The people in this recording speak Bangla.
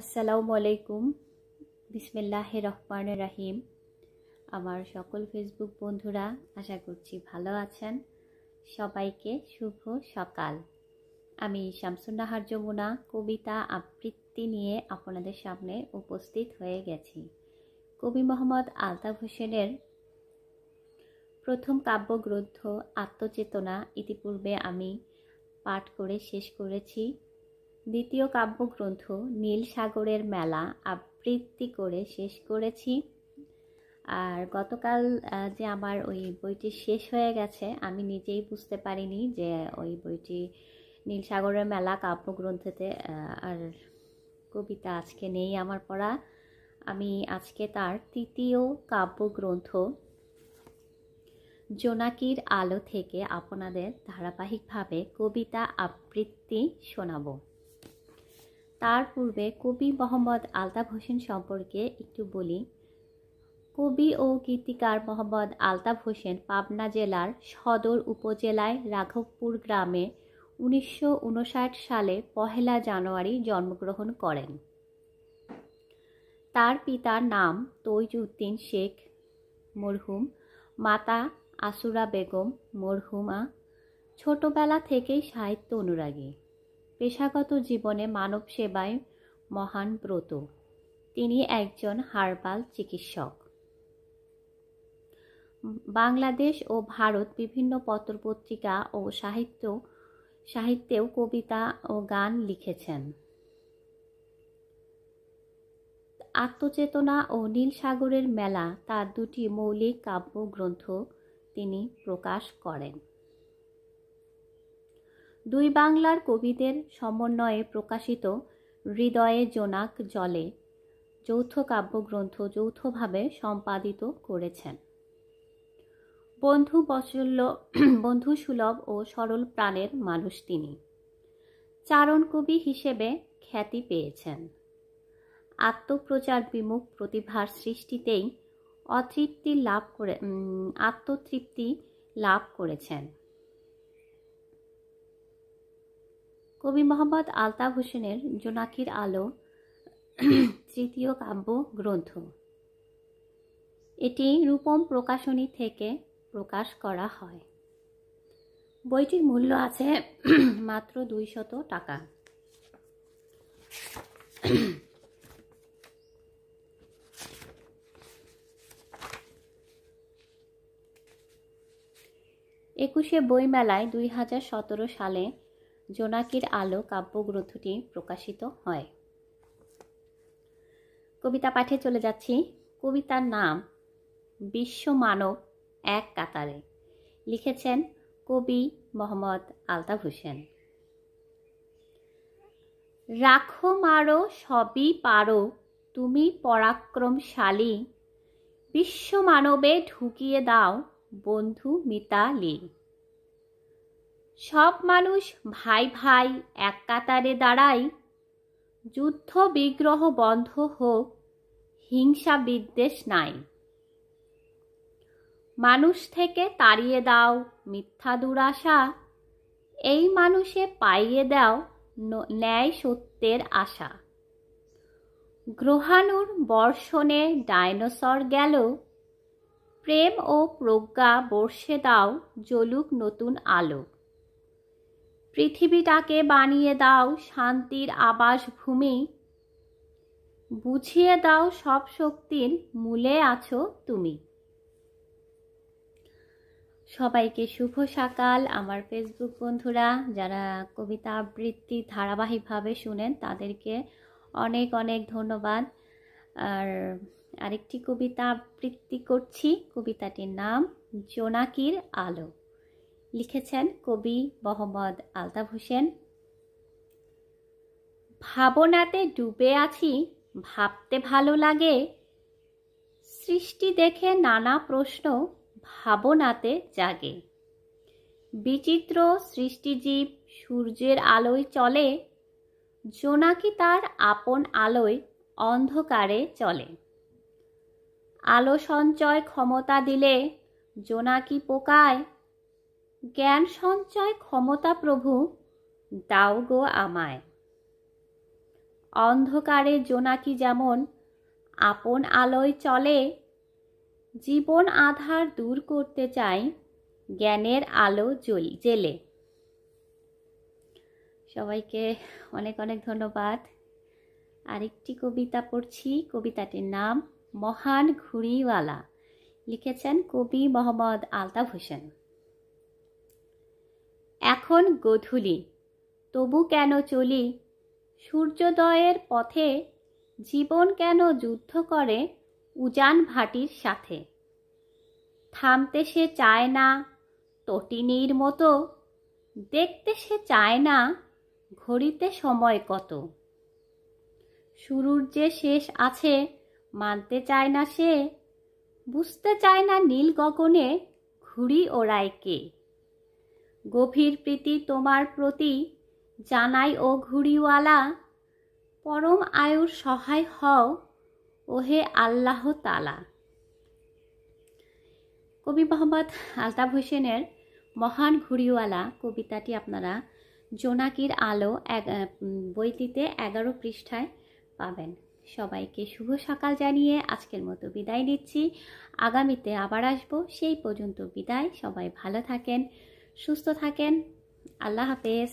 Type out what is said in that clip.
আসসালামু আলাইকুম বিসমিল্লাহ রহমান রাহিম আমার সকল ফেসবুক বন্ধুরা আশা করছি ভালো আছেন সবাইকে শুভ সকাল আমি শামসুন্নাহার যমুনা কবিতা আবৃত্তি নিয়ে আপনাদের সামনে উপস্থিত হয়ে গেছি কবি মোহাম্মদ আলতাফ হোসেনের প্রথম কাব্যগ্রন্থ আত্মচেতনা ইতিপূর্বে আমি পাঠ করে শেষ করেছি দ্বিতীয় কাব্যগ্রন্থ নীল সাগরের মেলা আবৃত্তি করে শেষ করেছি আর গতকাল যে আমার ওই বইটি শেষ হয়ে গেছে আমি নিজেই বুঝতে পারিনি যে ওই বইটি নীল সাগরের মেলা কাব্যগ্রন্থতে আর কবিতা আজকে নেই আমার পড়া আমি আজকে তার তৃতীয় কাব্যগ্রন্থ জোনাকির আলো থেকে আপনাদের ধারাবাহিকভাবে কবিতা আবৃত্তি শোনাবো তার পূর্বে কবি মোহাম্মদ আলতাফ হোসেন সম্পর্কে একটু বলি কবি ও গীতিকার মোহাম্মদ আলতাফ হোসেন পাবনা জেলার সদর উপজেলায় রাঘবপুর গ্রামে উনিশশো সালে পহেলা জানুয়ারি জন্মগ্রহণ করেন তার পিতার নাম তৈজউদ্দিন শেখ মরহুম মাতা আসুরা বেগম মরহুমা ছোটবেলা থেকেই সাহিত্য অনুরাগী পেশাগত জীবনে মানব সেবায় মহান ব্রত তিনি একজন হার্বাল চিকিৎসক বাংলাদেশ ও ভারত বিভিন্ন পত্রপত্রিকা ও সাহিত্য সাহিত্যেও কবিতা ও গান লিখেছেন আত্মচেতনা ও নীল সাগরের মেলা তার দুটি মৌলিক কাব্যগ্রন্থ তিনি প্রকাশ করেন দুই বাংলার কবিদের সমন্বয়ে প্রকাশিত হৃদয়ে জোনাক জলে যৌথ কাব্যগ্রন্থ যৌথভাবে সম্পাদিত করেছেন বন্ধু বৎসল্য বন্ধু সুলভ ও সরল প্রাণের মানুষ তিনি চারণ কবি হিসেবে খ্যাতি পেয়েছেন আত্মপ্রচার বিমুখ প্রতিভার সৃষ্টিতেই অতৃপ্তি লাভ করে আত্মতৃপ্তি লাভ করেছেন কবি মোহাম্মদ আলতাফ হোসেনের জোনাকির আলো তৃতীয় কাব্য গ্রন্থ এটি রূপম প্রকাশনী থেকে প্রকাশ করা হয় বইটির মূল্য আছে মাত্র দুইশত টাকা একুশে বইমেলায় দুই হাজার সতেরো সালে জোনাকির আলো কাব্যগ্রন্থটি প্রকাশিত হয় কবিতা পাঠে চলে যাচ্ছি কবিতার নাম বিশ্ব মানব এক কাতারে লিখেছেন কবি মোহাম্মদ আলতাফ হোসেন রাখো মারো সবই পারো তুমি পরাক্রমশালী বিশ্ব মানবে ঢুকিয়ে দাও বন্ধু মিতালি সব মানুষ ভাই ভাই এক কাতারে দাঁড়ায় যুদ্ধ বিগ্রহ বন্ধ হোক হিংসা বিদ্বেষ নাই মানুষ থেকে তাড়িয়ে দাও মিথ্যা দুরাশা এই মানুষে পাইয়ে দাও ন্যায় সত্যের আশা গ্রহাণুর বর্ষণে ডাইনোসর গেল প্রেম ও প্রজ্ঞা বর্ষে দাও জ্বলুক নতুন আলো পৃথিবীটাকে বানিয়ে দাও শান্তির আবাস ভূমি বুঝিয়ে দাও সব শক্তির মূলে আছো তুমি সবাইকে শুভ সকাল আমার ফেসবুক বন্ধুরা যারা কবিতা আবৃত্তি ধারাবাহিকভাবে শুনেন তাদেরকে অনেক অনেক ধন্যবাদ আর আরেকটি কবিতা আবৃত্তি করছি কবিতাটির নাম জোনাকির আলো লিখেছেন কবি মোহাম্মদ আলতাফ হোসেন ভাবনাতে ডুবে আছি ভাবতে ভালো লাগে সৃষ্টি দেখে নানা প্রশ্ন ভাবনাতে জাগে বিচিত্র সৃষ্টিজীব সূর্যের আলোয় চলে জোনাকি তার আপন আলোয় অন্ধকারে চলে আলো সঞ্চয় ক্ষমতা দিলে জোনাকি পোকায় জ্ঞান সঞ্চয় ক্ষমতা প্রভু দাও গো আমায় অন্ধকারে জোনাকি যেমন আপন আলোয় চলে জীবন আধার দূর করতে চাই জ্ঞানের আলো জলি জেলে সবাইকে অনেক অনেক ধন্যবাদ আরেকটি কবিতা পড়ছি কবিতাটির নাম মহান ঘুড়িওয়ালা লিখেছেন কবি মোহাম্মদ আলতাফ হোসেন এখন গধূলি তবু কেন চলি সূর্যোদয়ের পথে জীবন কেন যুদ্ধ করে উজান ভাটির সাথে থামতে সে চায় না তটিনীর মতো দেখতে সে চায় না ঘড়িতে সময় কত শুরুর যে শেষ আছে মানতে চায় না সে বুঝতে চায় না নীল গগনে ঘুড়ি ওড়ায় কে গভীর প্রীতি তোমার প্রতি জানাই ও ঘুড়িওয়ালা পরম আয়ুর সহায় হও ওহে আল্লাহ তালা কবি মোহাম্মদ আলতাফ হোসেনের মহান ঘুড়িওয়ালা কবিতাটি আপনারা জোনাকির আলো বইটিতে এগারো পৃষ্ঠায় পাবেন সবাইকে শুভ সকাল জানিয়ে আজকের মতো বিদায় নিচ্ছি আগামীতে আবার আসব সেই পর্যন্ত বিদায় সবাই ভালো থাকেন সুস্থ থাকেন আল্লাহ হাফেজ